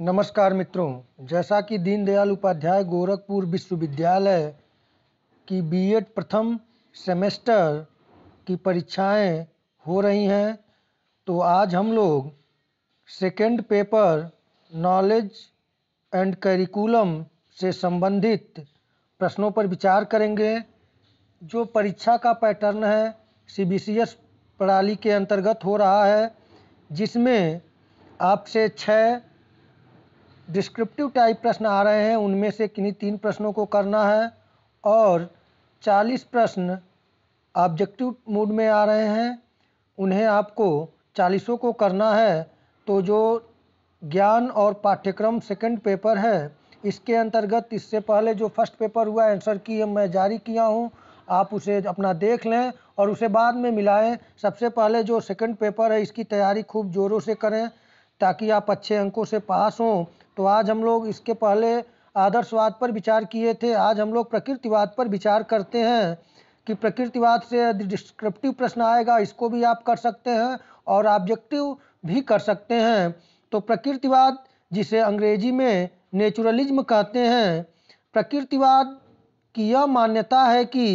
नमस्कार मित्रों जैसा कि दीनदयाल उपाध्याय गोरखपुर विश्वविद्यालय की बीएड प्रथम सेमेस्टर की परीक्षाएं हो रही हैं तो आज हम लोग second paper knowledge and curriculum से संबंधित प्रश्नों पर विचार करेंगे जो परीक्षा का पैटर्न है सीबीसीएस प्रणाली के अंतर्गत हो रहा है जिसमें आपसे छः डिस्क्रिप्टिव टाइप प्रश्न आ रहे हैं उनमें से किन्हीं तीन प्रश्नों को करना है और 40 प्रश्न ऑब्जेक्टिव मूड में आ रहे हैं उन्हें आपको चालीसों को करना है तो जो ज्ञान और पाठ्यक्रम सेकंड पेपर है इसके अंतर्गत इससे पहले जो फर्स्ट पेपर हुआ आंसर की मैं जारी किया हूँ आप उसे अपना देख लें और उसे बाद में मिलाएं सबसे पहले जो सेकंड पेपर है इसकी तैयारी खूब ज़ोरों से करें ताकि आप अच्छे अंकों से पास हों तो आज हम लोग इसके पहले आदर्शवाद पर विचार किए थे आज हम लोग प्रकृतिवाद पर विचार करते हैं कि प्रकृतिवाद से डिस्क्रिप्टिव प्रश्न आएगा इसको भी आप कर सकते हैं और ऑब्जेक्टिव भी कर सकते हैं तो प्रकृतिवाद जिसे अंग्रेजी में नेचुरलिज्म कहते हैं प्रकृतिवाद की यह मान्यता है कि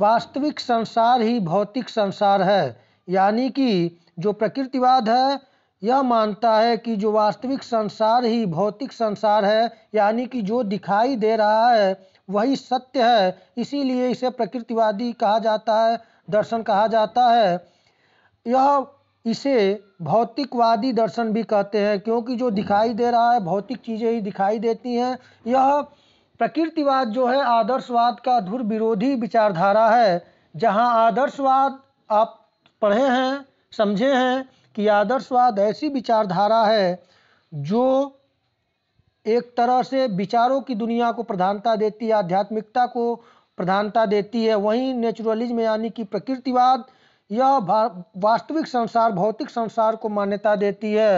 वास्तविक संसार ही भौतिक संसार है यानी कि जो प्रकृतिवाद है यह मानता है कि जो वास्तविक संसार ही भौतिक संसार है यानी कि जो दिखाई दे रहा है वही सत्य है इसीलिए इसे प्रकृतिवादी कहा जाता है दर्शन कहा जाता है यह इसे भौतिकवादी दर्शन भी कहते हैं क्योंकि जो दिखाई दे रहा है भौतिक चीज़ें ही दिखाई देती हैं यह प्रकृतिवाद जो है आदर्शवाद का धुर विरोधी विचारधारा है जहां आदर्शवाद आप पढ़े हैं समझे हैं कि आदर्शवाद ऐसी विचारधारा है जो एक तरह से विचारों की दुनिया को प्रधानता देती है आध्यात्मिकता को प्रधानता देती है वहीं नेचुरलिज्म यानी कि प्रकृतिवाद यह वास्तविक संसार भौतिक संसार को मान्यता देती है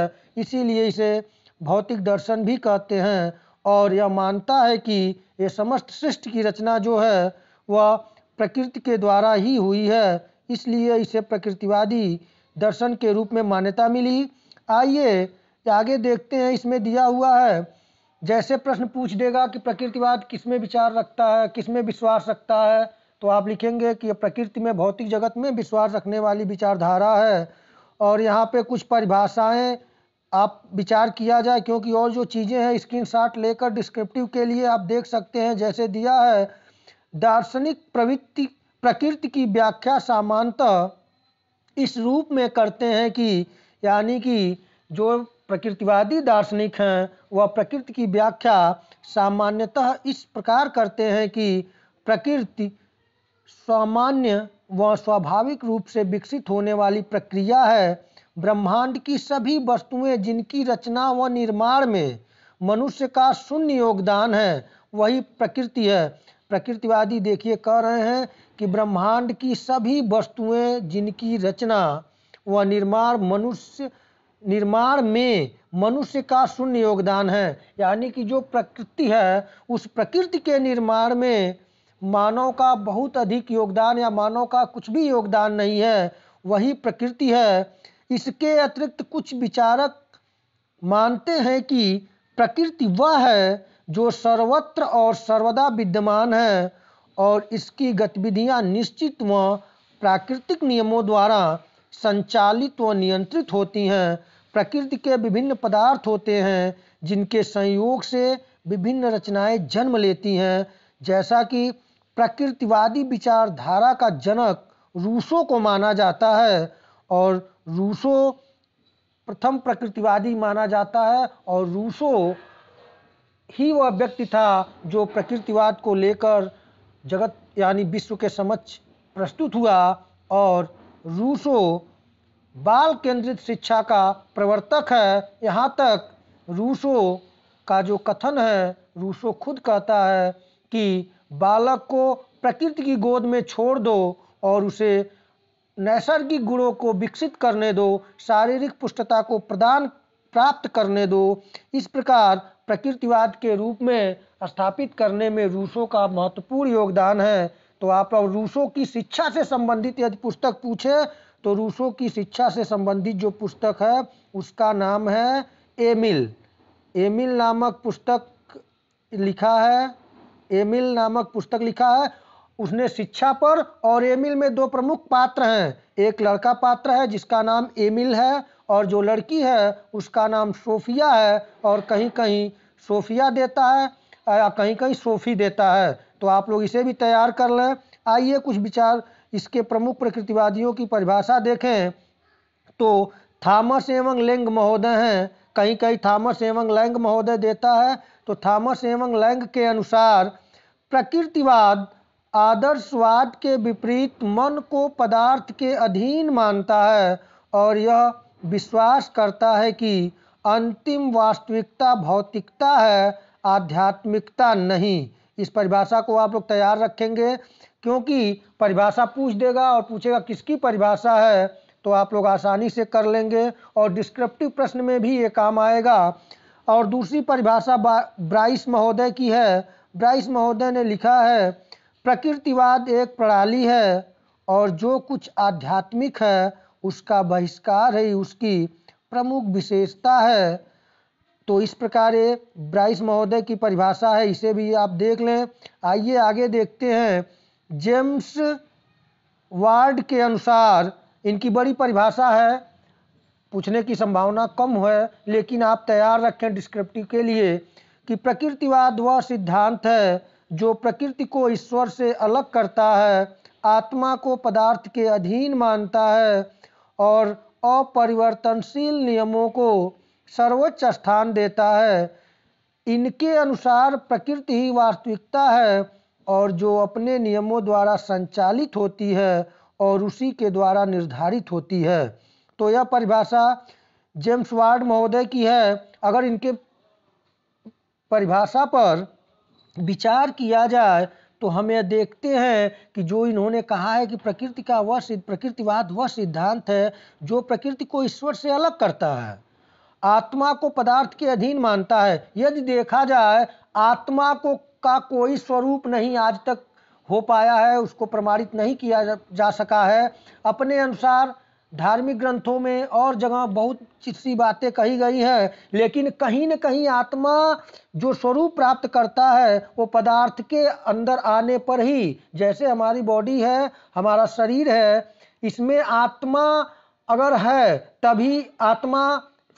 इसीलिए इसे भौतिक दर्शन भी कहते हैं और यह मानता है कि ये समस्त सृष्टि की रचना जो है वह प्रकृति के द्वारा ही हुई है इसलिए इसे प्रकृतिवादी दर्शन के रूप में मान्यता मिली आइए आगे देखते हैं इसमें दिया हुआ है जैसे प्रश्न पूछ देगा कि प्रकृतिवाद किस में विचार रखता है किस में विश्वास रखता है तो आप लिखेंगे कि प्रकृति में भौतिक जगत में विश्वास रखने वाली विचारधारा है और यहाँ पे कुछ परिभाषाएं आप विचार किया जाए क्योंकि और जो चीज़ें हैं स्क्रीनशॉट लेकर डिस्क्रिप्टिव के लिए आप देख सकते हैं जैसे दिया है दार्शनिक प्रवृत्ति प्रकृति की व्याख्या सामान्यतः इस रूप में करते हैं कि यानी कि जो प्रकृतिवादी दार्शनिक हैं वह प्रकृति की व्याख्या सामान्यतः इस प्रकार करते हैं कि प्रकृति सामान्य व स्वाभाविक रूप से विकसित होने वाली प्रक्रिया है ब्रह्मांड की सभी वस्तुएं जिनकी रचना व निर्माण में मनुष्य का शून्य योगदान है वही प्रकृति है प्रकृतिवादी देखिए कह रहे हैं कि ब्रह्मांड की सभी वस्तुएं जिनकी रचना व निर्माण मनुष्य निर्माण में मनुष्य का शून्य योगदान है यानी कि जो प्रकृति है उस प्रकृति के निर्माण में मानव का बहुत अधिक योगदान या मानव का कुछ भी योगदान नहीं है वही प्रकृति है इसके अतिरिक्त कुछ विचारक मानते हैं कि प्रकृति वह है जो सर्वत्र और सर्वदा विद्यमान है और इसकी गतिविधियां निश्चित व प्राकृतिक नियमों द्वारा संचालित व नियंत्रित होती हैं प्रकृति के विभिन्न पदार्थ होते हैं जिनके संयोग से विभिन्न रचनाएं जन्म लेती हैं जैसा कि प्रकृतिवादी विचारधारा का जनक रूसो को माना जाता है और रूसो प्रथम प्रकृतिवादी माना जाता है और रूसो ही वह व्यक्ति था जो प्रकृतिवाद को लेकर जगत यानी विश्व के समक्ष प्रस्तुत हुआ और रूसो बाल केंद्रित शिक्षा का प्रवर्तक है यहाँ तक रूसो का जो कथन है रूसो खुद कहता है कि बालक को प्रकृति की गोद में छोड़ दो और उसे नैसर्गिक गुणों को विकसित करने दो शारीरिक पुष्टता को प्रदान प्राप्त करने दो इस प्रकार प्रकृतिवाद के रूप में स्थापित करने में रूसों का महत्वपूर्ण योगदान है तो आप अब रूसों की शिक्षा से संबंधित यदि पुस्तक पूछे तो रूसों की शिक्षा से संबंधित जो पुस्तक है उसका नाम है एमिल एमिल नामक पुस्तक लिखा है एमिल नामक पुस्तक लिखा है उसने शिक्षा पर और एमिल में दो प्रमुख पात्र हैं एक लड़का पात्र है जिसका नाम एमिल है और जो लड़की है उसका नाम सोफिया है और कहीं कहीं सोफिया देता है या कहीं कहीं सोफ़ी देता है तो आप लोग इसे भी तैयार कर लें आइए कुछ विचार इसके प्रमुख प्रकृतिवादियों की परिभाषा देखें तो थामस एवं लैंग महोदय हैं कहीं कहीं थामस एवं लैंग महोदय देता है तो थामस एवं लैंग के अनुसार प्रकृतिवाद आदर्शवाद के विपरीत मन को पदार्थ के अधीन मानता है और यह विश्वास करता है कि अंतिम वास्तविकता भौतिकता है आध्यात्मिकता नहीं इस परिभाषा को आप लोग तैयार रखेंगे क्योंकि परिभाषा पूछ देगा और पूछेगा किसकी परिभाषा है तो आप लोग आसानी से कर लेंगे और डिस्क्रिप्टिव प्रश्न में भी ये काम आएगा और दूसरी परिभाषा ब्राइस महोदय की है ब्राइस महोदय ने लिखा है प्रकृतिवाद एक प्रणाली है और जो कुछ आध्यात्मिक है उसका बहिष्कार ही उसकी प्रमुख विशेषता है तो इस प्रकार ये ब्राइस महोदय की परिभाषा है इसे भी आप देख लें आइए आगे देखते हैं जेम्स वार्ड के अनुसार इनकी बड़ी परिभाषा है पूछने की संभावना कम है लेकिन आप तैयार रखें डिस्क्रिप्टिव के लिए कि प्रकृतिवाद वह सिद्धांत है जो प्रकृति को ईश्वर से अलग करता है आत्मा को पदार्थ के अधीन मानता है और अपरिवर्तनशील नियमों को सर्वोच्च स्थान देता है इनके अनुसार प्रकृति ही वास्तविकता है और जो अपने नियमों द्वारा संचालित होती है और उसी के द्वारा निर्धारित होती है तो यह परिभाषा जेम्स वार्ड महोदय की है अगर इनके परिभाषा पर विचार किया जाए तो हम यह देखते हैं कि जो इन्होंने कहा है कि प्रकृति का वह सिद्ध प्रकृतिवाद वह सिद्धांत है जो प्रकृति को ईश्वर से अलग करता है आत्मा को पदार्थ के अधीन मानता है यदि देखा जाए आत्मा को का कोई स्वरूप नहीं आज तक हो पाया है उसको प्रमाणित नहीं किया जा, जा सका है अपने अनुसार धार्मिक ग्रंथों में और जगह बहुत सी बातें कही गई हैं लेकिन कहीं न कहीं आत्मा जो स्वरूप प्राप्त करता है वो पदार्थ के अंदर आने पर ही जैसे हमारी बॉडी है हमारा शरीर है इसमें आत्मा अगर है तभी आत्मा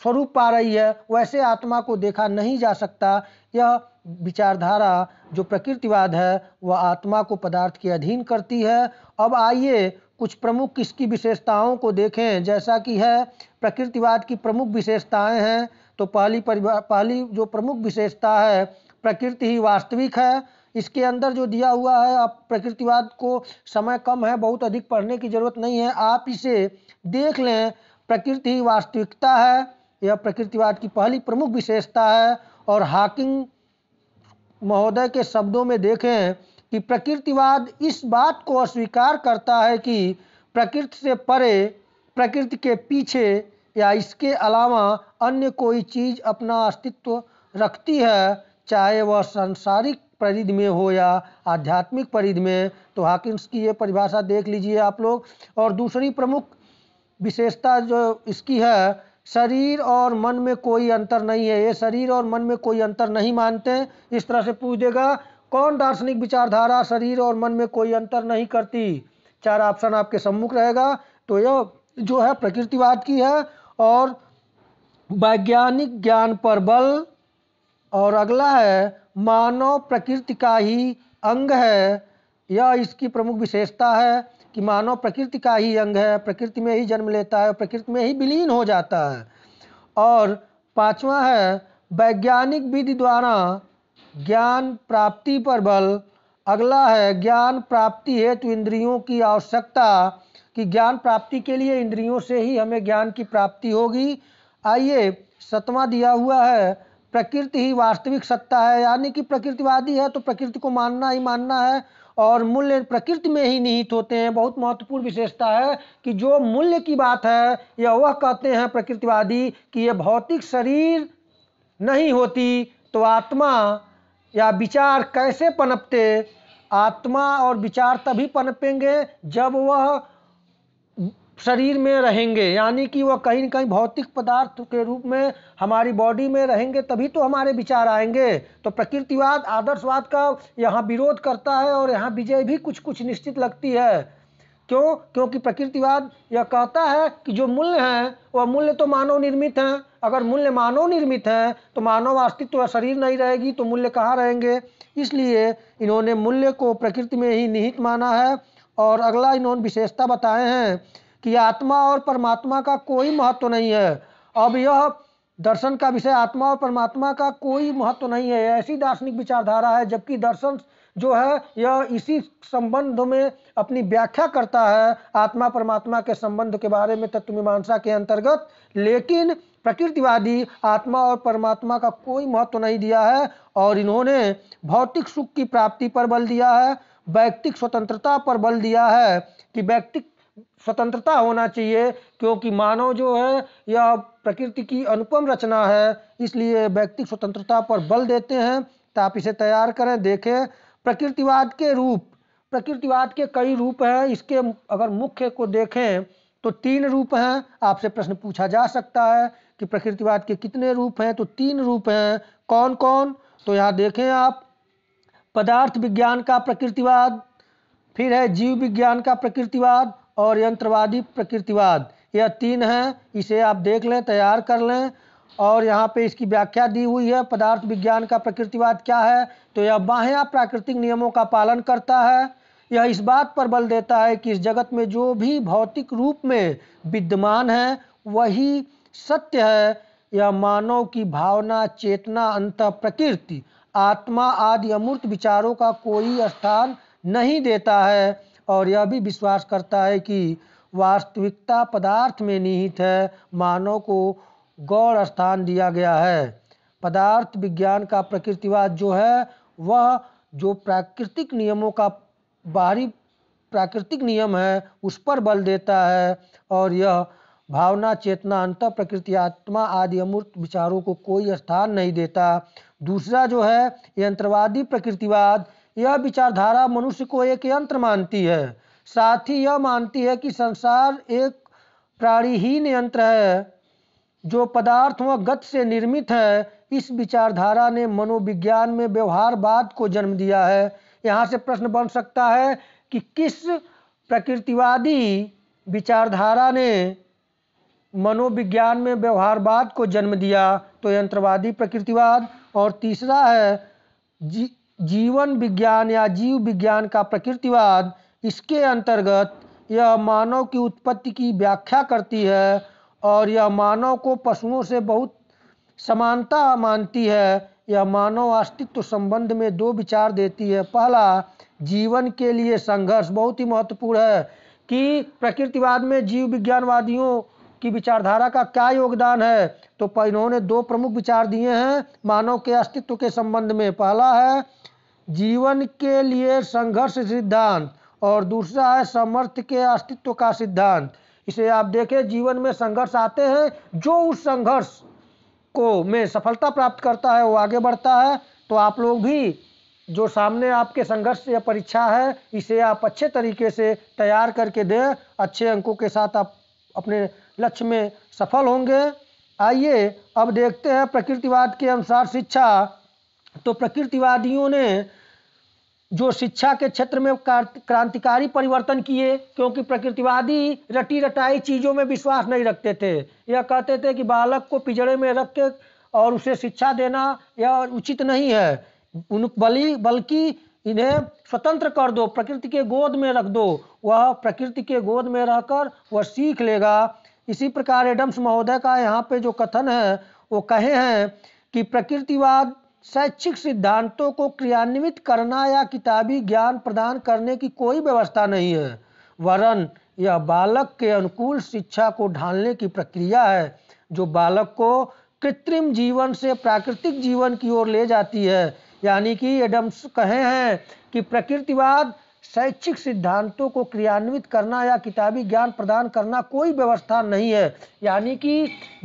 स्वरूप पा रही है वैसे आत्मा को देखा नहीं जा सकता यह विचारधारा जो प्रकृतिवाद है वह आत्मा को पदार्थ के अधीन करती है अब आइए कुछ प्रमुख किसकी विशेषताओं को देखें जैसा कि है प्रकृतिवाद की प्रमुख विशेषताएं हैं तो पहली पहली जो प्रमुख विशेषता है प्रकृति ही वास्तविक है इसके अंदर जो दिया हुआ है आप प्रकृतिवाद को समय कम है बहुत अधिक पढ़ने की ज़रूरत नहीं है आप इसे देख लें प्रकृति ही वास्तविकता है यह प्रकृतिवाद की पहली प्रमुख विशेषता है और हाकिंग महोदय के शब्दों में देखें कि प्रकृतिवाद इस बात को अस्वीकार करता है कि प्रकृति से परे प्रकृति के पीछे या इसके अलावा अन्य कोई चीज़ अपना अस्तित्व रखती है चाहे वह सांसारिक परिधि में हो या आध्यात्मिक परिधि में तो हाकिंस की ये परिभाषा देख लीजिए आप लोग और दूसरी प्रमुख विशेषता जो इसकी है शरीर और मन में कोई अंतर नहीं है ये शरीर और मन में कोई अंतर नहीं मानते इस तरह से पूछ देगा कौन दार्शनिक विचारधारा शरीर और मन में कोई अंतर नहीं करती चार ऑप्शन आपके सम्मुख रहेगा तो यह जो है प्रकृतिवाद की है और वैज्ञानिक ज्ञान पर बल और अगला है मानव प्रकृति का ही अंग है यह इसकी प्रमुख विशेषता है कि मानव प्रकृति का ही अंग है प्रकृति में ही जन्म लेता है प्रकृति में ही विलीन हो जाता है और पांचवा है वैज्ञानिक विधि द्वारा ज्ञान प्राप्ति पर बल अगला है ज्ञान प्राप्ति हेतु इंद्रियों की आवश्यकता कि ज्ञान प्राप्ति के लिए इंद्रियों से ही हमें ज्ञान की प्राप्ति होगी आइए सतवां दिया हुआ है प्रकृति ही वास्तविक सत्ता है यानी कि प्रकृतिवादी है तो प्रकृति को मानना ही मानना है और मूल्य प्रकृति में ही निहित होते हैं बहुत महत्वपूर्ण विशेषता है कि जो मूल्य की बात है या वह कहते हैं प्रकृतिवादी कि यह भौतिक शरीर नहीं होती तो आत्मा या विचार कैसे पनपते आत्मा और विचार तभी पनपेंगे जब वह शरीर में रहेंगे यानी कि वह कहीं ना कहीं भौतिक पदार्थ के रूप में हमारी बॉडी में रहेंगे तभी तो हमारे विचार आएंगे तो प्रकृतिवाद आदर्शवाद का यहाँ विरोध करता है और यहाँ विजय भी कुछ कुछ निश्चित लगती है क्यों क्योंकि प्रकृतिवाद यह कहता है कि जो मूल्य हैं वह मूल्य तो मानव निर्मित हैं अगर मूल्य मानव निर्मित है तो मानव अस्तित्व शरीर नहीं रहेगी तो मूल्य कहाँ रहेंगे इसलिए इन्होंने मूल्य को प्रकृति में ही निहित माना है और अगला इन्होंने विशेषता बताए हैं कि आत्मा और परमात्मा का कोई महत्व तो नहीं है अब यह दर्शन का विषय आत्मा और परमात्मा का कोई महत्व तो नहीं है ऐसी दार्शनिक विचारधारा है जबकि दर्शन जो है यह इसी संबंध में अपनी व्याख्या करता है आत्मा परमात्मा के संबंध के बारे में तत्व मीमांसा के अंतर्गत लेकिन प्रकृतिवादी आत्मा और परमात्मा का कोई महत्व नहीं दिया है और इन्होंने भौतिक सुख की प्राप्ति पर बल दिया है व्यक्तिक स्वतंत्रता पर बल दिया है कि व्यक्तिक स्वतंत्रता होना चाहिए क्योंकि मानव जो है यह प्रकृति की अनुपम रचना है इसलिए व्यक्तिक स्वतंत्रता पर बल देते हैं तो आप इसे तैयार करें देखें प्रकृतिवाद के रूप प्रकृतिवाद के कई रूप हैं इसके अगर मुख्य को देखें तो तीन रूप हैं आपसे प्रश्न पूछा जा सकता है कि प्रकृतिवाद के कितने रूप हैं तो तीन रूप हैं कौन कौन तो यहाँ देखें आप पदार्थ विज्ञान का प्रकृतिवाद फिर है जीव विज्ञान का प्रकृतिवाद और यंत्रवादी प्रकृतिवाद यह तीन हैं इसे आप देख लें तैयार कर लें और यहाँ पे इसकी व्याख्या दी हुई है पदार्थ विज्ञान का प्रकृतिवाद क्या है तो यह बाह्या प्राकृतिक नियमों का पालन करता है यह इस बात पर बल देता है कि इस जगत में जो भी भौतिक रूप में विद्यमान है वही सत्य है यह मानव की भावना चेतना अंत प्रकृति आत्मा आदि अमूर्त विचारों का कोई स्थान नहीं देता है और यह भी विश्वास करता है कि वास्तविकता पदार्थ में निहित है मानव को गौड़ स्थान दिया गया है पदार्थ विज्ञान का प्रकृतिवाद जो है वह जो प्राकृतिक नियमों का बाहरी प्राकृतिक नियम है उस पर बल देता है और यह भावना, चेतना, अंत प्रकृति, आत्मा आदि अमूर्त विचारों को कोई स्थान नहीं देता दूसरा जो है यंत्रवादी प्रकृतिवाद यह विचारधारा मनुष्य को एक यंत्र मानती है साथ ही यह मानती है कि संसार एक प्राणीहीन यंत्र है जो पदार्थ व गत से निर्मित है इस विचारधारा ने मनोविज्ञान में व्यवहारवाद को जन्म दिया है यहाँ से प्रश्न बन सकता है कि किस प्रकृतिवादी विचारधारा ने मनोविज्ञान में व्यवहारवाद को जन्म दिया तो यंत्रवादी प्रकृतिवाद और तीसरा है जी जीवन विज्ञान या जीव विज्ञान का प्रकृतिवाद इसके अंतर्गत यह मानव की उत्पत्ति की व्याख्या करती है और यह मानव को पशुओं से बहुत समानता मानती है यह मानव अस्तित्व संबंध में दो विचार देती है पहला जीवन के लिए संघर्ष बहुत ही महत्वपूर्ण है कि प्रकृतिवाद में जीव विज्ञानवादियों की विचारधारा का क्या योगदान है तो इन्होंने दो प्रमुख विचार दिए हैं मानव के अस्तित्व के संबंध में पहला है जीवन के लिए संघर्ष सिद्धांत और दूसरा है समर्थ के अस्तित्व का सिद्धांत इसे आप देखें जीवन में संघर्ष आते हैं जो उस संघर्ष को में सफलता प्राप्त करता है वो आगे बढ़ता है तो आप लोग भी जो सामने आपके संघर्ष या परीक्षा है इसे आप अच्छे तरीके से तैयार करके दें अच्छे अंकों के साथ आप अपने लक्ष्य में सफल होंगे आइए अब देखते हैं प्रकृतिवाद के अनुसार शिक्षा तो प्रकृतिवादियों ने जो शिक्षा के क्षेत्र में क्रांतिकारी परिवर्तन किए क्योंकि प्रकृतिवादी रटी रटाई चीज़ों में विश्वास नहीं रखते थे यह कहते थे कि बालक को पिजड़े में रख के और उसे शिक्षा देना यह उचित नहीं है उन बलि बल्कि इन्हें स्वतंत्र कर दो प्रकृति के गोद में रख दो वह प्रकृति के गोद में रहकर वह सीख लेगा इसी प्रकार एडम्स महोदय का यहाँ पे जो कथन है वो कहे हैं कि प्रकृतिवाद शैक्षिक सिद्धांतों को क्रियान्वित करना या किताबी ज्ञान प्रदान करने की कोई व्यवस्था नहीं है वरन यह बालक के अनुकूल शिक्षा को ढालने की प्रक्रिया है जो बालक को कृत्रिम जीवन से प्राकृतिक जीवन की ओर ले जाती है यानी कि एडम्स कहे हैं कि प्रकृतिवाद शैक्षिक सिद्धांतों को क्रियान्वित करना या किताबी ज्ञान प्रदान करना कोई व्यवस्था नहीं है यानी कि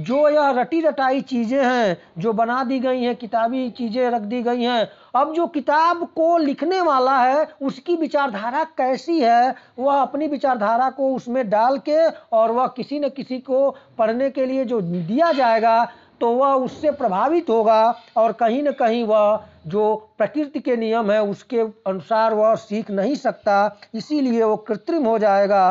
जो यह रटी रटाई चीज़ें हैं जो बना दी गई हैं किताबी चीज़ें रख दी गई हैं अब जो किताब को लिखने वाला है उसकी विचारधारा कैसी है वह अपनी विचारधारा को उसमें डाल के और वह किसी न किसी को पढ़ने के लिए जो दिया जाएगा तो वह उससे प्रभावित होगा और कहीं ना कहीं वह जो प्रकृति के नियम है उसके अनुसार वह सीख नहीं सकता इसीलिए वह कृत्रिम हो जाएगा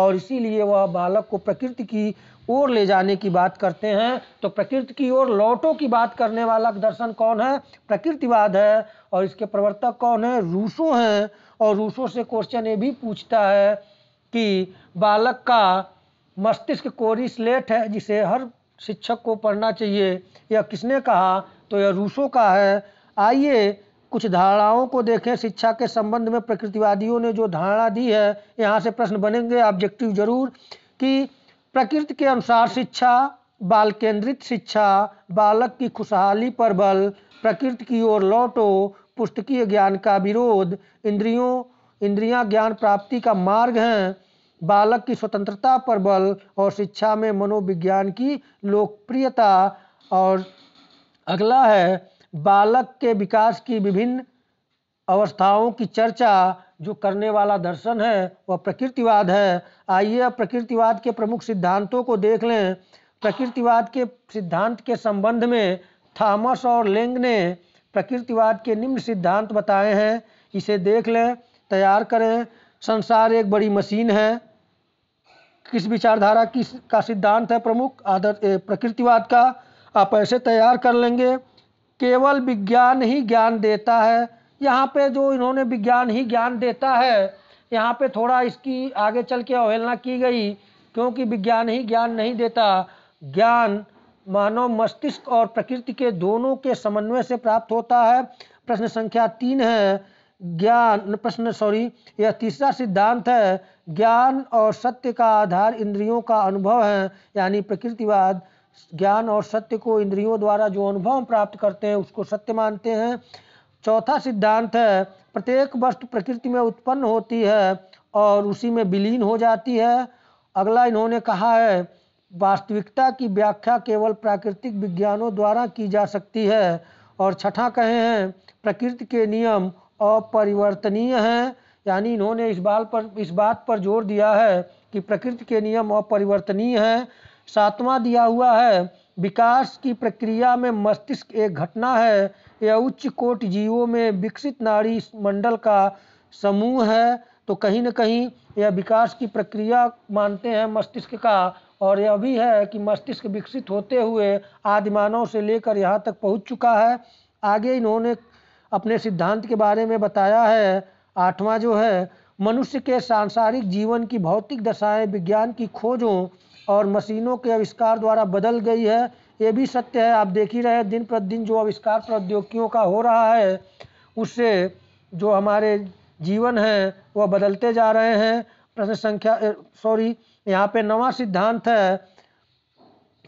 और इसीलिए वह बालक को प्रकृति की ओर ले जाने की बात करते हैं तो प्रकृति की ओर लौटों की बात करने वाला दर्शन कौन है प्रकृतिवाद है और इसके प्रवर्तक कौन है रूसो हैं और रूसो से क्वेश्चन ये भी पूछता है कि बालक का मस्तिष्क कोरिसलेट है जिसे हर शिक्षक को पढ़ना चाहिए यह किसने कहा तो यह रूसो का है आइए कुछ धारणाओं को देखें शिक्षा के संबंध में प्रकृतिवादियों ने जो धारणा दी है यहाँ से प्रश्न बनेंगे ऑब्जेक्टिव जरूर कि प्रकृति के अनुसार शिक्षा बाल केंद्रित शिक्षा बालक की खुशहाली पर बल प्रकृति की ओर लौटो पुस्तकीय ज्ञान का विरोध इंद्रियों इंद्रियां ज्ञान प्राप्ति का मार्ग हैं बालक की स्वतंत्रता पर बल और शिक्षा में मनोविज्ञान की लोकप्रियता और अगला है बालक के विकास की विभिन्न अवस्थाओं की चर्चा जो करने वाला दर्शन है वह प्रकृतिवाद है आइए अब प्रकृतिवाद के प्रमुख सिद्धांतों को देख लें प्रकृतिवाद के सिद्धांत के संबंध में थॉमस और लेंग ने प्रकृतिवाद के निम्न सिद्धांत बताए हैं इसे देख लें तैयार करें संसार एक बड़ी मशीन है किस विचारधारा किस का सिद्धांत है प्रमुख आदर प्रकृतिवाद का आप ऐसे तैयार कर लेंगे केवल विज्ञान ही ज्ञान देता है यहाँ पे जो इन्होंने विज्ञान ही ज्ञान देता है यहाँ पे थोड़ा इसकी आगे चल के अवहेलना की गई क्योंकि विज्ञान ही ज्ञान नहीं देता ज्ञान मानव मस्तिष्क और प्रकृति के दोनों के समन्वय से प्राप्त होता है प्रश्न संख्या तीन है ज्ञान प्रश्न सॉरी यह तीसरा सिद्धांत है ज्ञान और सत्य का आधार इंद्रियों का अनुभव है यानी प्रकृतिवाद ज्ञान और सत्य को इंद्रियों द्वारा जो अनुभव प्राप्त करते हैं उसको सत्य मानते हैं चौथा सिद्धांत है प्रत्येक वस्तु प्रकृति में उत्पन्न होती है और उसी में विलीन हो जाती है अगला इन्होंने कहा है वास्तविकता की व्याख्या केवल प्राकृतिक विज्ञानों द्वारा की जा सकती है और छठा कहे हैं प्रकृति के नियम अपरिवर्तनीय हैं यानी इन्होंने इस बाल पर इस बात पर जोर दिया है कि प्रकृति के नियम अपरिवर्तनीय हैं सातवां दिया हुआ है विकास की प्रक्रिया में मस्तिष्क एक घटना है यह उच्च कोट जीवों में विकसित नाड़ी मंडल का समूह है तो कहीं ना कहीं यह विकास की प्रक्रिया मानते हैं मस्तिष्क का और यह भी है कि मस्तिष्क विकसित होते हुए आदिमानव से लेकर यहाँ तक पहुँच चुका है आगे इन्होंने अपने सिद्धांत के बारे में बताया है आठवां जो है मनुष्य के सांसारिक जीवन की भौतिक दशाएं विज्ञान की खोजों और मशीनों के आविष्कार द्वारा बदल गई है ये भी सत्य है आप देख ही रहे दिन प्रतिदिन जो आविष्कार प्रौद्योगिकियों का हो रहा है उससे जो हमारे जीवन है वह बदलते जा रहे हैं प्रश्न संख्या सॉरी यहाँ पे नवा सिद्धांत है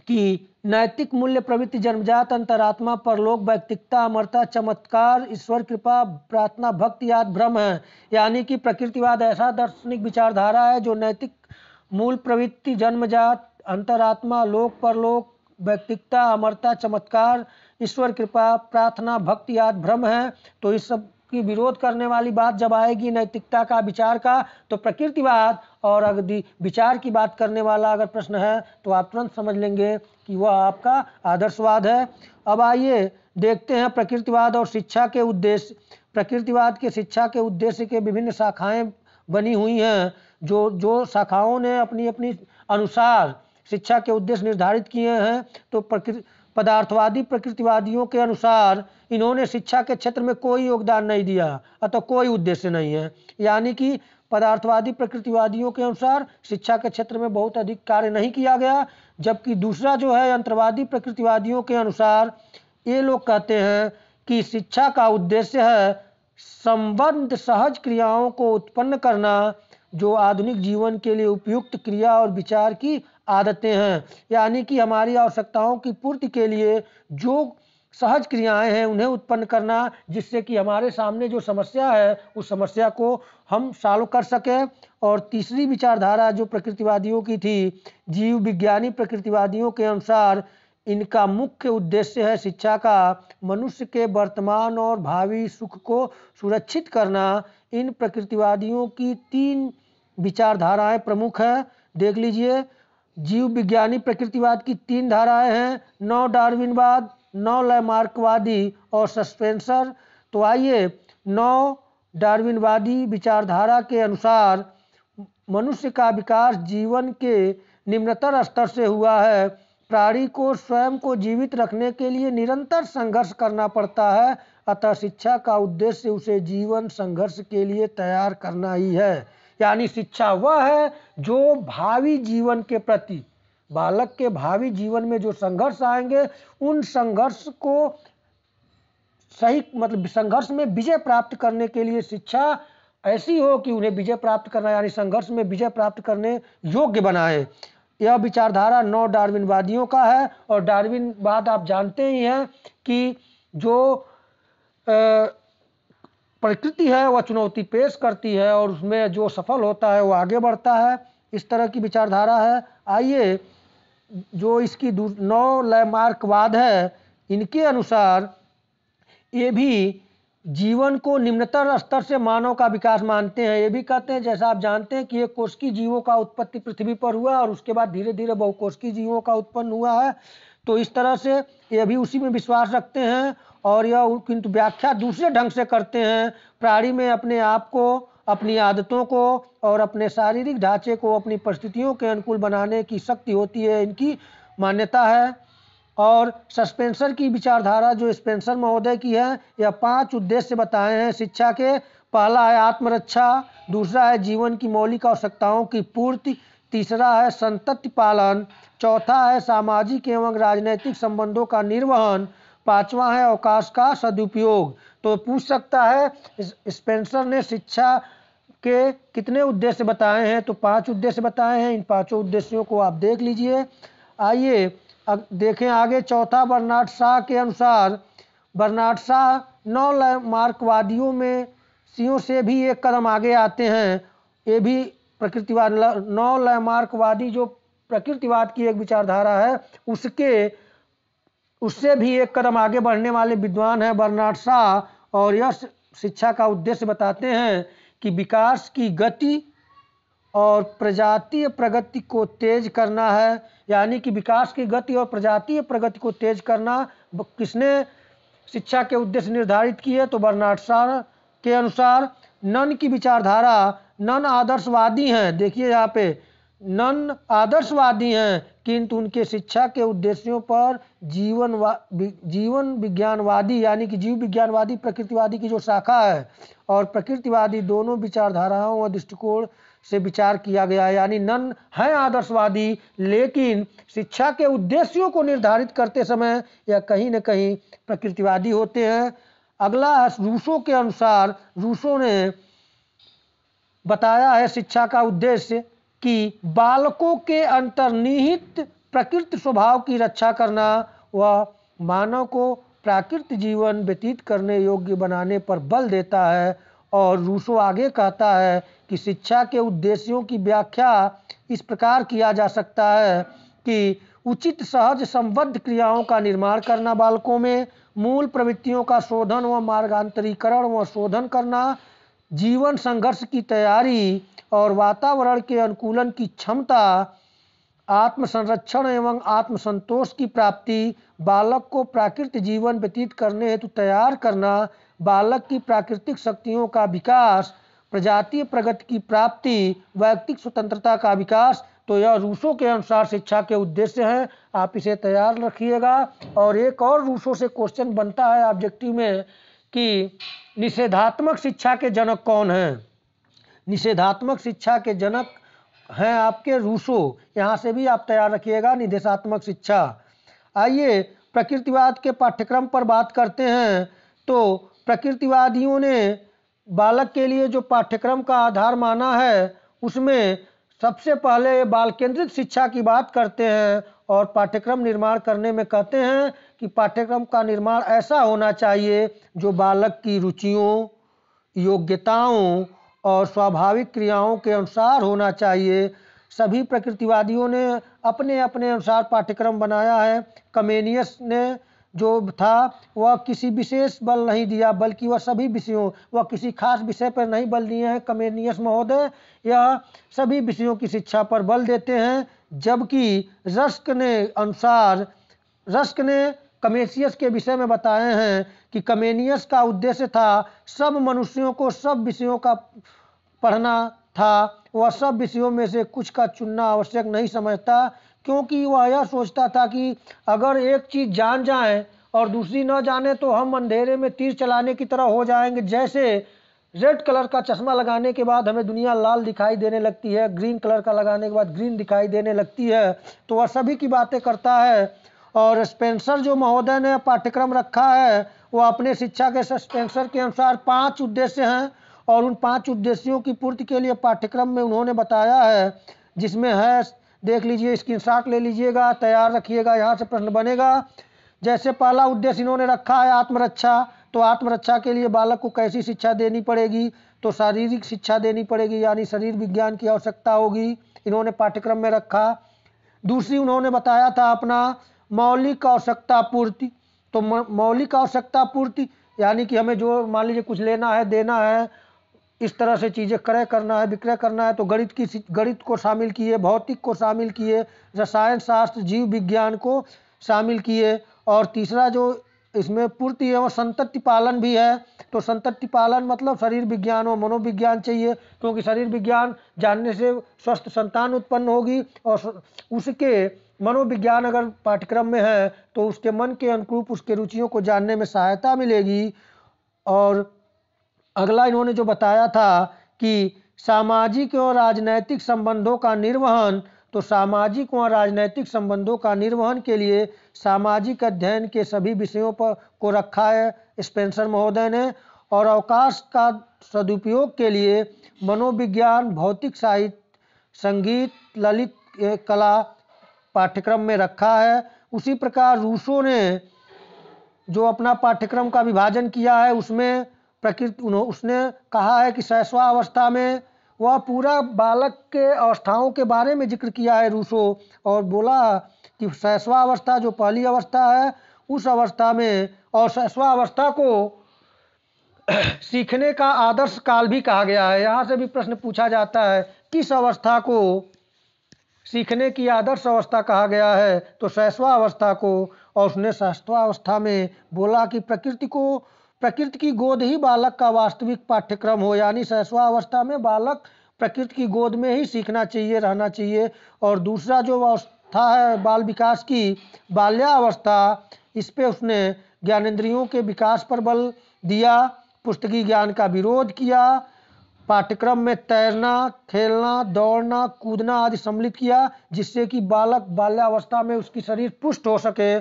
कि नैतिक मूल्य प्रवृत्ति जन्मजात अंतरात्मा परलोक वैक्तिकता अमरता चमत्कार ईश्वर कृपा प्रार्थना भक्ति याद भ्रम है यानी कि प्रकृतिवाद ऐसा दार्शनिक विचारधारा है जो नैतिक मूल प्रवृत्ति जन्मजात अंतरात्मा लोक परलोक व्यक्तिकता अमरता चमत्कार ईश्वर कृपा प्रार्थना भक्ति याद भ्रम है तो इस सब की विरोध करने वाली बात जब आएगी नैतिकता का विचार का तो प्रकृतिवाद और अगर विचार की बात करने वाला अगर प्रश्न है तो आप तुरंत समझ लेंगे कि वह आपका आदर्शवाद है अब आइए देखते हैं प्रकृतिवाद और शिक्षा के उद्देश्य प्रकृतिवाद के शिक्षा के उद्देश्य के विभिन्न शाखाएं बनी हुई हैं जो जो शाखाओं ने अपनी अपनी अनुसार शिक्षा के उद्देश्य निर्धारित किए हैं तो प्रकृति पदार्थवादी प्रकृतिवादियों के अनुसार इन्होंने शिक्षा के क्षेत्र में कोई योगदान नहीं दिया अतः कोई उद्देश्य नहीं है यानी कि पदार्थवादी प्रकृतिवादियों के अनुसार शिक्षा के क्षेत्र में बहुत अधिक कार्य नहीं किया गया जबकि दूसरा जो है यंत्रवादी प्रकृतिवादियों के अनुसार ये लोग कहते हैं कि शिक्षा का उद्देश्य है संबंध सहज क्रियाओं को उत्पन्न करना जो आधुनिक जीवन के लिए उपयुक्त क्रिया और विचार की आदतें हैं यानी कि हमारी आवश्यकताओं की पूर्ति के लिए जो सहज क्रियाएं हैं उन्हें उत्पन्न करना जिससे कि हमारे सामने जो समस्या है उस समस्या को हम सॉल्व कर सकें और तीसरी विचारधारा जो प्रकृतिवादियों की थी जीव विज्ञानी प्रकृतिवादियों के अनुसार इनका मुख्य उद्देश्य है शिक्षा का मनुष्य के वर्तमान और भावी सुख को सुरक्षित करना इन प्रकृतिवादियों की तीन विचारधाराएं प्रमुख है देख लीजिए जीव विज्ञानी प्रकृतिवाद की तीन धाराएं हैं नौ डार्विनवाद नौ लैमार्कवादी और सस्पेंसर तो आइए नौ डार्विनवादी विचारधारा के अनुसार मनुष्य का विकास जीवन के निम्नतर स्तर से हुआ है प्राणी को स्वयं को जीवित रखने के लिए निरंतर संघर्ष करना पड़ता है अतः शिक्षा का उद्देश्य उसे जीवन संघर्ष के लिए तैयार करना ही है यानी शिक्षा वह है जो भावी जीवन के प्रति बालक के भावी जीवन में जो संघर्ष आएंगे उन संघर्ष को सही मतलब संघर्ष में विजय प्राप्त करने के लिए शिक्षा ऐसी हो कि उन्हें विजय प्राप्त करना यानी संघर्ष में विजय प्राप्त करने योग्य बनाए यह विचारधारा नौ डार्विनवादियों का है और बाद आप जानते ही हैं कि जो प्रकृति है वह चुनौती पेश करती है और उसमें जो सफल होता है वह आगे बढ़ता है इस तरह की विचारधारा है आइए जो इसकी नौ लैमार्कवाद है इनके अनुसार ये भी जीवन को निम्नतर स्तर से मानव का विकास मानते हैं ये भी कहते हैं जैसा आप जानते हैं कि एक की जीवों का उत्पत्ति पृथ्वी पर हुआ और उसके बाद धीरे धीरे की जीवों का उत्पन्न हुआ है तो इस तरह से ये भी उसी में विश्वास रखते हैं और यह किंतु व्याख्या दूसरे ढंग से करते हैं प्राणी में अपने आप को अपनी आदतों को और अपने शारीरिक ढांचे को अपनी परिस्थितियों के अनुकूल बनाने की शक्ति होती है इनकी मान्यता है और सस्पेंसर की विचारधारा जो स्पेंसर महोदय की है यह पांच उद्देश्य बताए हैं शिक्षा के पहला है आत्मरक्षा दूसरा है जीवन की मौलिक आवश्यकताओं की पूर्ति तीसरा है संतति पालन चौथा है सामाजिक एवं राजनैतिक संबंधों का निर्वहन पांचवा है अवकाश का सदुपयोग तो पूछ सकता है स्पेंसर ने शिक्षा के कितने उद्देश्य बताए हैं तो पांच उद्देश्य बताए हैं इन पांचों उद्देश्यों को आप देख लीजिए आइए देखें आगे चौथा बर्नाड शाह के अनुसार बर्नाड शाह नौ मार्कवादियों में सियों से भी एक कदम आगे आते हैं ये भी प्रकृतिवाद नौ मार्कवादी जो प्रकृतिवाद की एक विचारधारा है उसके उससे भी एक कदम आगे बढ़ने वाले विद्वान हैं बर्नाड शाह और यह शिक्षा का उद्देश्य बताते हैं कि विकास की गति और प्रजातीय प्रगति को तेज करना है यानी कि विकास की गति और प्रजातीय प्रगति को तेज करना किसने शिक्षा के उद्देश्य निर्धारित किए तो बर्नाड शाह के अनुसार नन की विचारधारा नन आदर्शवादी हैं देखिए यहाँ पे नन आदर्शवादी हैं किंतु उनके शिक्षा के उद्देश्यों पर जीवन जीवन विज्ञानवादी यानी कि जीव विज्ञानवादी प्रकृतिवादी की जो शाखा है और प्रकृतिवादी दोनों विचारधाराओं व दृष्टिकोण से विचार किया गया यानी नन हैं आदर्शवादी लेकिन शिक्षा के उद्देश्यों को निर्धारित करते समय यह कहीं न कहीं प्रकृतिवादी होते हैं अगला है रूसों के अनुसार रूसों ने बताया है शिक्षा का उद्देश्य कि बालकों के अंतर्निहित प्रकृति स्वभाव की रक्षा करना व मानव को प्राकृतिक जीवन व्यतीत करने योग्य बनाने पर बल देता है और रूसो आगे कहता है कि शिक्षा के उद्देश्यों की व्याख्या इस प्रकार किया जा सकता है कि उचित सहज संबद्ध क्रियाओं का निर्माण करना बालकों में मूल प्रवृत्तियों का शोधन व मार्गांतरीकरण व शोधन करना जीवन संघर्ष की तैयारी और वातावरण के अनुकूलन की क्षमता आत्मसंरक्षण एवं आत्मसंतोष की प्राप्ति बालक को प्राकृतिक जीवन व्यतीत करने हेतु तैयार करना बालक की प्राकृतिक शक्तियों का विकास प्रजातीय प्रगति की प्राप्ति व्यक्तिक स्वतंत्रता का विकास तो यह रूसों के अनुसार शिक्षा के उद्देश्य हैं आप इसे तैयार रखिएगा और एक और रूसों से क्वेश्चन बनता है ऑब्जेक्टिव में कि निषेधात्मक शिक्षा के जनक कौन हैं निषेधात्मक शिक्षा के जनक हैं आपके रूसो यहाँ से भी आप तैयार रखिएगा निदेशात्मक शिक्षा आइए प्रकृतिवाद के पाठ्यक्रम पर बात करते हैं तो प्रकृतिवादियों ने बालक के लिए जो पाठ्यक्रम का आधार माना है उसमें सबसे पहले बाल केंद्रित शिक्षा की बात करते हैं और पाठ्यक्रम निर्माण करने में कहते हैं कि पाठ्यक्रम का निर्माण ऐसा होना चाहिए जो बालक की रुचियों योग्यताओं और स्वाभाविक क्रियाओं के अनुसार होना चाहिए सभी प्रकृतिवादियों ने अपने अपने अनुसार पाठ्यक्रम बनाया है कमेनियस ने जो था वह किसी विशेष बल नहीं दिया बल्कि वह सभी विषयों वह किसी खास विषय पर नहीं बल दिए हैं कमेनियस महोदय यह सभी विषयों की शिक्षा पर बल देते हैं जबकि रस्क ने अनुसार रस्क ने कमेसियस के विषय में बताए हैं कि कमेनियस का उद्देश्य था सब मनुष्यों को सब विषयों का पढ़ना था वह सब विषयों में से कुछ का चुनना आवश्यक नहीं समझता क्योंकि वह यह सोचता था कि अगर एक चीज़ जान जाए और दूसरी न जाने तो हम अंधेरे में तीर चलाने की तरह हो जाएंगे जैसे रेड कलर का चश्मा लगाने के बाद हमें दुनिया लाल दिखाई देने लगती है ग्रीन कलर का लगाने के बाद ग्रीन दिखाई देने लगती है तो वह सभी की बातें करता है और स्पेंसर जो महोदय ने पाठ्यक्रम रखा है वह अपने शिक्षा के स्पेंसर के अनुसार पाँच उद्देश्य हैं और उन पाँच उद्देश्यों की पूर्ति के लिए पाठ्यक्रम में उन्होंने बताया है जिसमें है देख लीजिए स्क्रीनशॉट ले लीजिएगा तैयार रखिएगा यहाँ से प्रश्न बनेगा जैसे पहला उद्देश्य इन्होंने रखा है आत्मरक्षा तो आत्मरक्षा के लिए बालक को कैसी शिक्षा देनी पड़ेगी तो शारीरिक शिक्षा देनी पड़ेगी यानी शरीर विज्ञान की आवश्यकता होगी इन्होंने पाठ्यक्रम में रखा दूसरी उन्होंने बताया था अपना मौलिक आवश्यकता पूर्ति तो मौलिक आवश्यकता पूर्ति यानी कि हमें जो मान लीजिए कुछ लेना है देना है इस तरह से चीज़ें क्रय करना है विक्रय करना है तो गणित की गणित को शामिल किए भौतिक को शामिल किए रसायन शास्त्र जीव विज्ञान को शामिल किए और तीसरा जो इसमें पूर्ति है वो संतति पालन भी है तो संतति पालन मतलब शरीर विज्ञान और मनोविज्ञान चाहिए क्योंकि शरीर विज्ञान जानने से स्वस्थ संतान उत्पन्न होगी और उसके मनोविज्ञान अगर पाठ्यक्रम में है तो उसके मन के अनुरूप उसके रुचियों को जानने में सहायता मिलेगी और अगला इन्होंने जो बताया था कि सामाजिक और राजनैतिक संबंधों का निर्वहन तो सामाजिक व राजनैतिक संबंधों का निर्वहन के लिए सामाजिक अध्ययन के सभी विषयों पर को रखा है स्पेंसर महोदय ने और अवकाश का सदुपयोग के लिए मनोविज्ञान भौतिक साहित्य संगीत ललित कला पाठ्यक्रम में रखा है उसी प्रकार रूसों ने जो अपना पाठ्यक्रम का विभाजन किया है उसमें प्रकृति उन्होंने उसने कहा है कि अवस्था में वह पूरा बालक के अवस्थाओं के बारे में जिक्र किया है रूसो और बोला कि अवस्था जो पहली अवस्था है उस अवस्था में और अवस्था को सीखने का आदर्श काल भी कहा गया है यहाँ से भी प्रश्न पूछा जाता है किस अवस्था को सीखने की आदर्श अवस्था कहा गया है तो अवस्था को और उसने अवस्था में बोला कि प्रकृति को प्रकृति की गोद ही बालक का वास्तविक पाठ्यक्रम हो यानी सहस्वावस्था में बालक प्रकृति की गोद में ही सीखना चाहिए रहना चाहिए और दूसरा जो अवस्था है बाल विकास की बाल्यावस्था इस पर उसने ज्ञानेन्द्रियों के विकास पर बल दिया पुस्तकी ज्ञान का विरोध किया पाठ्यक्रम में तैरना खेलना दौड़ना कूदना आदि सम्मिलित किया जिससे कि बालक बाल्यावस्था में उसकी शरीर पुष्ट हो सके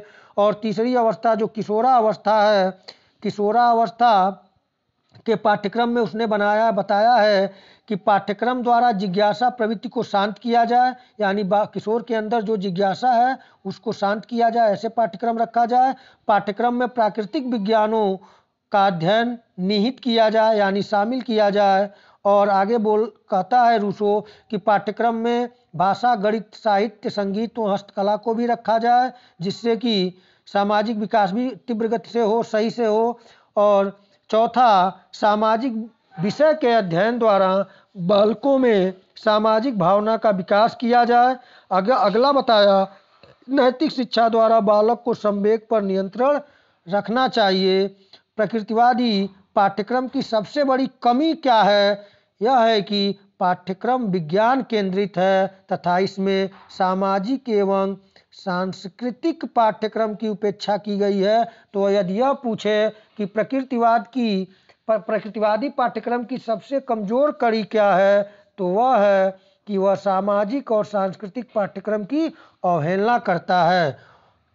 और तीसरी अवस्था जो किशोरा अवस्था है किशोरावस्था के पाठ्यक्रम में उसने बनाया बताया है कि पाठ्यक्रम द्वारा जिज्ञासा प्रवृत्ति को शांत किया जाए यानी किशोर के अंदर जो जिज्ञासा है उसको शांत किया जाए ऐसे पाठ्यक्रम रखा जाए पाठ्यक्रम में प्राकृतिक विज्ञानों का अध्ययन निहित किया जाए यानी शामिल किया जाए और आगे बोल कहता है रूसो कि पाठ्यक्रम में भाषा गणित साहित्य संगीत और हस्तकला को भी रखा जाए जिससे कि सामाजिक विकास भी तीव्र गति से हो सही से हो और चौथा सामाजिक विषय के अध्ययन द्वारा बालकों में सामाजिक भावना का विकास किया जाए अगर अगला बताया नैतिक शिक्षा द्वारा बालक को संवेग पर नियंत्रण रखना चाहिए प्रकृतिवादी पाठ्यक्रम की सबसे बड़ी कमी क्या है यह है कि पाठ्यक्रम विज्ञान केंद्रित है तथा इसमें सामाजिक एवं सांस्कृतिक पाठ्यक्रम की उपेक्षा की गई है तो यदि यह पूछे कि प्रकृतिवाद की पर प्रकृतिवादी पाठ्यक्रम की सबसे कमजोर कड़ी क्या है तो वह है कि वह सामाजिक और सांस्कृतिक पाठ्यक्रम की अवहेलना करता है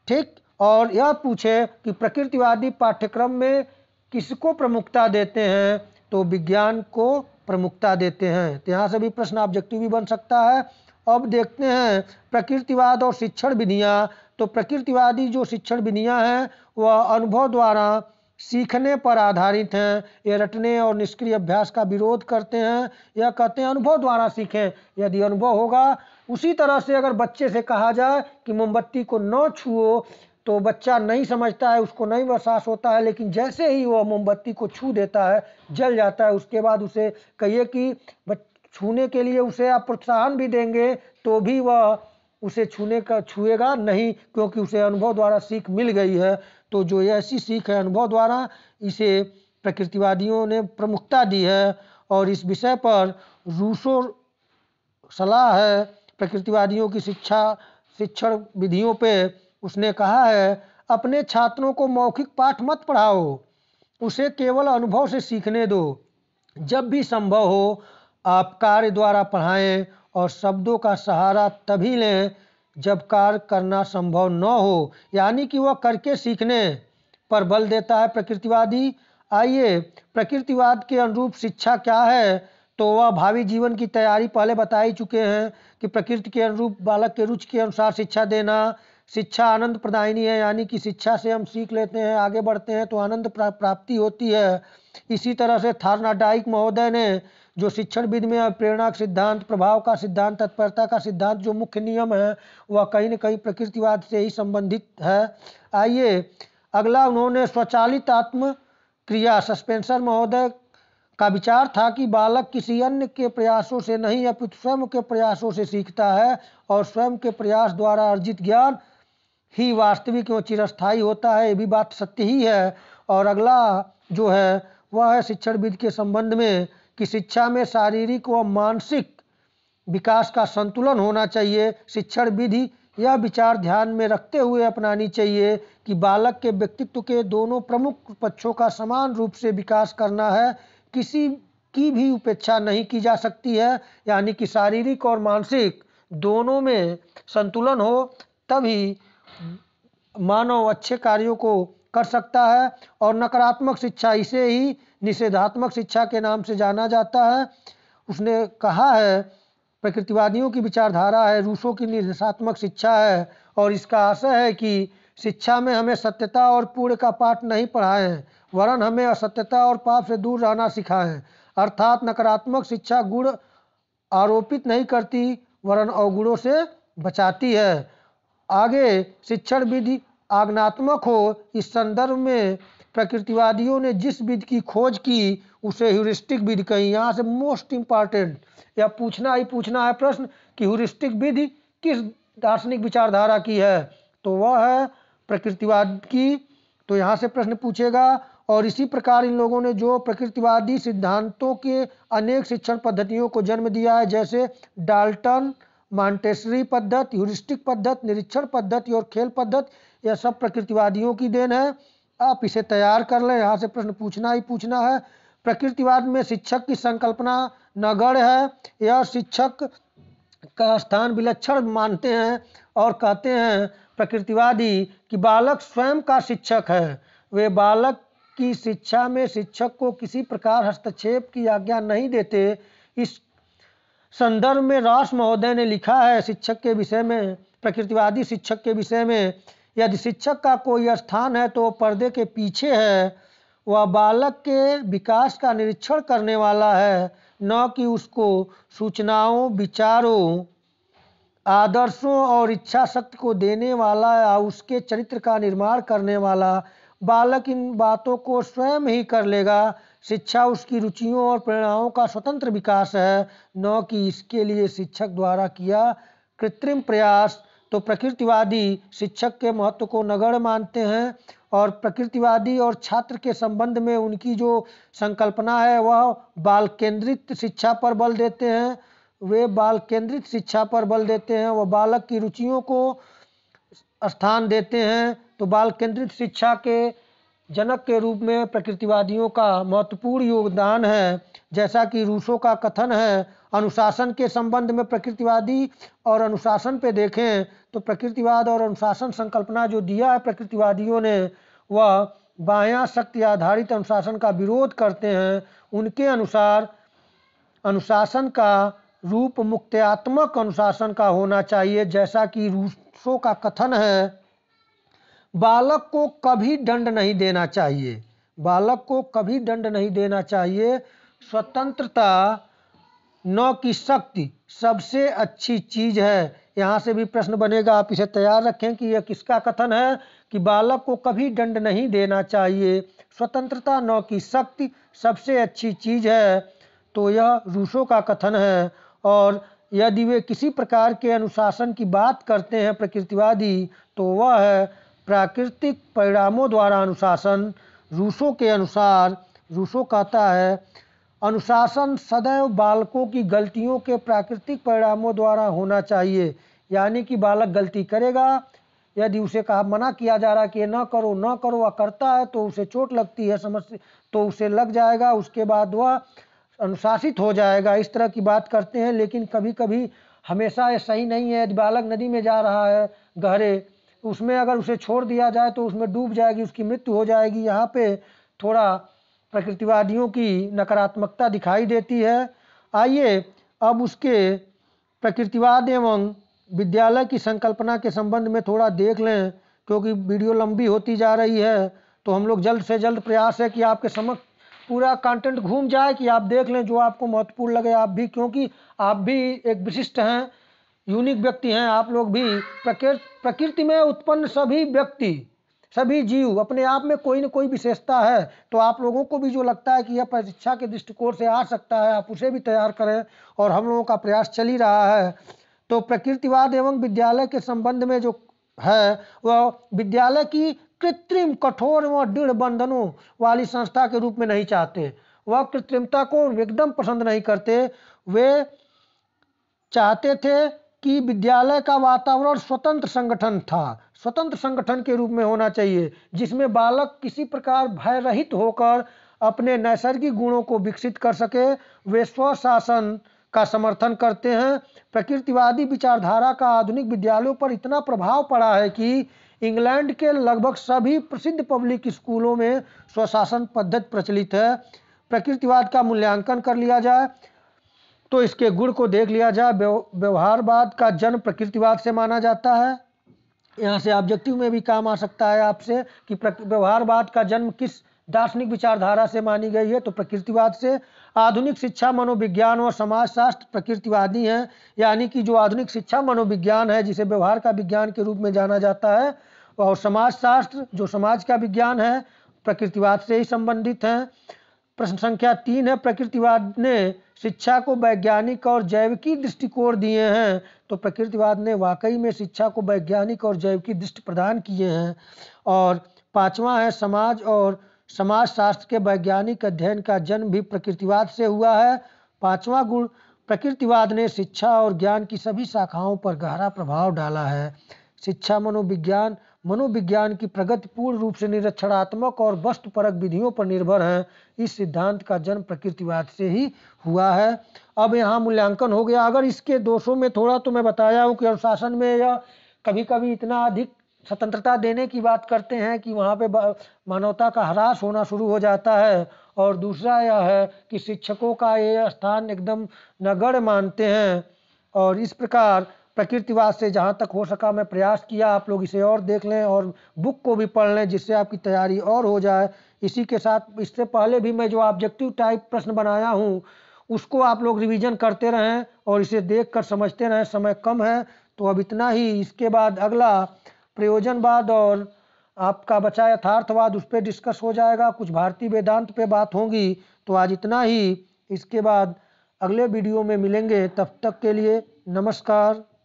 ठीक और यह पूछे कि प्रकृतिवादी पाठ्यक्रम में किसको प्रमुखता देते हैं तो विज्ञान को प्रमुखता देते हैं तो यहाँ से भी प्रश्न ऑब्जेक्टिव भी बन सकता है अब देखते हैं प्रकृतिवाद और शिक्षण विधियाँ तो प्रकृतिवादी जो शिक्षण विधियाँ हैं वह अनुभव द्वारा सीखने पर आधारित हैं ये रटने और निष्क्रिय अभ्यास का विरोध करते हैं या कहते हैं अनुभव द्वारा सीखें यदि अनुभव होगा उसी तरह से अगर बच्चे से कहा जाए कि मोमबत्ती को न छुओ तो बच्चा नहीं समझता है उसको नहीं एहसास होता है लेकिन जैसे ही वह मोमबत्ती को छू देता है जल जाता है उसके बाद उसे कहिए कि छूने के लिए उसे आप प्रोत्साहन भी देंगे तो भी वह उसे छूने का छुएगा नहीं क्योंकि उसे अनुभव द्वारा सीख मिल गई है तो जो ऐसी सीख है अनुभव द्वारा इसे प्रकृतिवादियों ने प्रमुखता दी है और इस विषय पर रूसो सलाह है प्रकृतिवादियों की शिक्षा शिक्षण विधियों पे उसने कहा है अपने छात्रों को मौखिक पाठ मत पढ़ाओ उसे केवल अनुभव से सीखने दो जब भी संभव हो आप कार्य द्वारा पढ़ाएं और शब्दों का सहारा तभी लें जब कार्य करना संभव न हो यानी कि वह करके सीखने पर बल देता है प्रकृतिवादी आइए प्रकृतिवाद के अनुरूप शिक्षा क्या है तो वह भावी जीवन की तैयारी पहले बता ही चुके हैं कि प्रकृति के अनुरूप बालक के रुचि के अनुसार शिक्षा देना शिक्षा आनंद प्रदायनी है यानी कि शिक्षा से हम सीख लेते हैं आगे बढ़ते हैं तो आनंद प्राप्ति होती है इसी तरह से थारनाडाइक महोदय ने जो शिक्षण विधि में प्रेरणा का सिद्धांत प्रभाव का सिद्धांत तत्परता का सिद्धांत जो मुख्य नियम है वह कहीं न कहीं प्रकृतिवाद से ही संबंधित है आइए अगला उन्होंने स्वचालित आत्म क्रिया सस्पेंसर महोदय का विचार था कि बालक किसी अन्य के प्रयासों से नहीं अपितु स्वयं के प्रयासों से सीखता है और स्वयं के प्रयास द्वारा अर्जित ज्ञान ही वास्तविक एवं चिरस्थायी होता है ये भी बात सत्य ही है और अगला जो है वह है शिक्षण विद के संबंध में कि शिक्षा में शारीरिक व मानसिक विकास का संतुलन होना चाहिए शिक्षण विधि यह विचार ध्यान में रखते हुए अपनानी चाहिए कि बालक के व्यक्तित्व के दोनों प्रमुख पक्षों का समान रूप से विकास करना है किसी की भी उपेक्षा नहीं की जा सकती है यानी कि शारीरिक और मानसिक दोनों में संतुलन हो तभी मानव अच्छे कार्यों को कर सकता है और नकारात्मक शिक्षा इसे ही निषेधात्मक शिक्षा के नाम से जाना जाता है उसने कहा है प्रकृतिवादियों की विचारधारा है रूसों की निर्देशात्मक शिक्षा है और इसका आशय है कि शिक्षा में हमें सत्यता और पूर्ण का पाठ नहीं पढ़ाएं वरन हमें असत्यता और पाप से दूर रहना सिखाएं अर्थात नकारात्मक शिक्षा गुण आरोपित नहीं करती वरन अवगुणों से बचाती है आगे शिक्षण विधि आगनात्मक हो इस संदर्भ में प्रकृतिवादियों ने जिस विध की खोज की उसे ह्यूरिस्टिक विधि कही यहाँ से मोस्ट इम्पॉर्टेंट या पूछना ही पूछना है प्रश्न कि ह्यूरिस्टिक विधि किस दार्शनिक विचारधारा की है तो वह है प्रकृतिवाद की तो यहाँ से प्रश्न पूछेगा और इसी प्रकार इन लोगों ने जो प्रकृतिवादी सिद्धांतों के अनेक शिक्षण पद्धतियों को जन्म दिया है जैसे डाल्टन मॉन्टेसरी पद्धति ह्यूरिस्टिक पद्धति निरीक्षण पद्धति और खेल पद्धति यह सब प्रकृतिवादियों की देन है आप इसे तैयार कर लें यहाँ से प्रश्न पूछना ही पूछना है प्रकृतिवाद में शिक्षक की संकल्पना नगण्य है यह शिक्षक का स्थान विलक्षण मानते हैं और कहते हैं प्रकृतिवादी कि बालक स्वयं का शिक्षक है वे बालक की शिक्षा में शिक्षक को किसी प्रकार हस्तक्षेप की आज्ञा नहीं देते इस संदर्भ में रास महोदय ने लिखा है शिक्षक के विषय में प्रकृतिवादी शिक्षक के विषय में यदि शिक्षक का कोई स्थान है तो वह पर्दे के पीछे है वह बालक के विकास का निरीक्षण करने वाला है न कि उसको सूचनाओं विचारों आदर्शों और इच्छा शक्ति को देने वाला या उसके चरित्र का निर्माण करने वाला बालक इन बातों को स्वयं ही कर लेगा शिक्षा उसकी रुचियों और प्रेरणाओं का स्वतंत्र विकास है न कि इसके लिए शिक्षक द्वारा किया कृत्रिम प्रयास तो प्रकृतिवादी शिक्षक के महत्व को नगण मानते हैं और प्रकृतिवादी और छात्र के संबंध में उनकी जो संकल्पना है वह बाल केंद्रित शिक्षा पर बल देते हैं वे बाल केंद्रित शिक्षा पर बल देते हैं वह बालक की रुचियों को स्थान देते हैं तो बाल केंद्रित शिक्षा के जनक के रूप में प्रकृतिवादियों का महत्वपूर्ण योगदान है जैसा कि रूसो का कथन है अनुशासन के संबंध में प्रकृतिवादी और अनुशासन पे देखें तो प्रकृतिवाद और अनुशासन संकल्पना जो दिया है प्रकृतिवादियों ने वह बाया शक्ति आधारित अनुशासन का विरोध करते हैं उनके अनुसार अनुशासन का रूप मुक्त्यात्मक अनुशासन का होना चाहिए जैसा कि रूसों का कथन है बालक को कभी दंड नहीं देना चाहिए बालक को कभी दंड नहीं देना चाहिए स्वतंत्रता नौ की शक्ति सबसे अच्छी चीज है यहाँ से भी प्रश्न बनेगा आप इसे तैयार रखें कि यह किसका कथन है कि बालक को कभी दंड नहीं देना चाहिए स्वतंत्रता नौ की शक्ति सबसे अच्छी चीज है तो यह रूसो का कथन है और यदि वे किसी प्रकार के अनुशासन की बात करते हैं प्रकृतिवादी तो वह है प्राकृतिक परिणामों द्वारा अनुशासन रूसो के अनुसार रूसो कहता है अनुशासन सदैव बालकों की गलतियों के प्राकृतिक परिणामों द्वारा होना चाहिए यानी कि बालक गलती करेगा यदि उसे कहा मना किया जा रहा है कि ना करो ना करो वह करता है तो उसे चोट लगती है समझ तो उसे लग जाएगा उसके बाद वह अनुशासित हो जाएगा इस तरह की बात करते हैं लेकिन कभी कभी हमेशा ये सही नहीं है यदि बालक नदी में जा रहा है गहरे उसमें अगर उसे छोड़ दिया जाए तो उसमें डूब जाएगी उसकी मृत्यु हो जाएगी यहाँ पे थोड़ा प्रकृतिवादियों की नकारात्मकता दिखाई देती है आइए अब उसके प्रकृतिवाद एवं विद्यालय की संकल्पना के संबंध में थोड़ा देख लें क्योंकि वीडियो लंबी होती जा रही है तो हम लोग जल्द से जल्द प्रयास है कि आपके समक्ष पूरा कंटेंट घूम जाए कि आप देख लें जो आपको महत्वपूर्ण लगे आप भी क्योंकि आप भी एक विशिष्ट हैं यूनिक व्यक्ति हैं आप लोग भी प्रकृति में उत्पन्न सभी व्यक्ति सभी जीव अपने आप में कोई ना कोई विशेषता है तो आप लोगों को भी जो लगता है कि यह परीक्षा के दृष्टिकोण से आ सकता है आप उसे भी तैयार करें और हम लोगों का प्रयास चल ही रहा है तो प्रकृतिवाद एवं विद्यालय के संबंध में जो है वह विद्यालय की कृत्रिम कठोर एवं दृढ़ बंधनों वाली संस्था के रूप में नहीं चाहते वह कृत्रिमता को एकदम पसंद नहीं करते वे चाहते थे कि विद्यालय का वातावरण स्वतंत्र संगठन था स्वतंत्र संगठन के रूप में होना चाहिए जिसमें बालक किसी प्रकार भय रहित होकर अपने नैसर्गिक गुणों को विकसित कर सके वे स्वशासन का समर्थन करते हैं प्रकृतिवादी विचारधारा का आधुनिक विद्यालयों पर इतना प्रभाव पड़ा है कि इंग्लैंड के लगभग सभी प्रसिद्ध पब्लिक स्कूलों में स्वशासन पद्धति प्रचलित है प्रकृतिवाद का मूल्यांकन कर लिया जाए तो इसके गुण को देख लिया जाए व्यवहारवाद का जन्म प्रकृतिवाद से माना जाता है यहाँ से ऑब्जेक्टिव में भी काम आ सकता है आपसे कि व्यवहारवाद का जन्म किस दार्शनिक विचारधारा से मानी गई है तो प्रकृतिवाद से आधुनिक शिक्षा मनोविज्ञान और समाजशास्त्र प्रकृतिवादी हैं यानी कि जो आधुनिक शिक्षा मनोविज्ञान है जिसे व्यवहार का विज्ञान के रूप में जाना जाता है और समाजशास्त्र जो समाज का विज्ञान है प्रकृतिवाद से ही संबंधित हैं प्रश्न संख्या तीन है प्रकृतिवाद ने शिक्षा को वैज्ञानिक और जैविकी दृष्टिकोण दिए हैं तो प्रकृतिवाद ने वाकई में शिक्षा को वैज्ञानिक और जैविकी दृष्टि प्रदान किए हैं और पांचवा है समाज और समाजशास्त्र के वैज्ञानिक अध्ययन का जन्म भी प्रकृतिवाद से हुआ है पाँचवा गुण प्रकृतिवाद ने शिक्षा और ज्ञान की सभी शाखाओं पर गहरा प्रभाव डाला है शिक्षा मनोविज्ञान मनोविज्ञान की प्रगति पूर्ण रूप से निरक्षणात्मक और वस्तुपरक विधियों पर निर्भर है इस सिद्धांत का जन्म प्रकृतिवाद से ही हुआ है अब यहाँ मूल्यांकन हो गया अगर इसके दोषों में थोड़ा तो मैं बताया हूँ कि अनुशासन में या कभी कभी इतना अधिक स्वतंत्रता देने की बात करते हैं कि वहाँ पे मानवता का ह्रास होना शुरू हो जाता है और दूसरा यह है कि शिक्षकों का ये स्थान एकदम नगण्य मानते हैं और इस प्रकार प्रकृतिवाद से जहाँ तक हो सका मैं प्रयास किया आप लोग इसे और देख लें और बुक को भी पढ़ लें जिससे आपकी तैयारी और हो जाए इसी के साथ इससे पहले भी मैं जो ऑब्जेक्टिव टाइप प्रश्न बनाया हूँ उसको आप लोग रिवीजन करते रहें और इसे देख कर समझते रहें समय कम है तो अब इतना ही इसके बाद अगला प्रयोजनवाद और आपका बचा यथार्थवाद उस पर डिस्कस हो जाएगा कुछ भारतीय वेदांत पे बात होगी तो आज इतना ही इसके बाद अगले वीडियो में मिलेंगे तब तक के लिए नमस्कार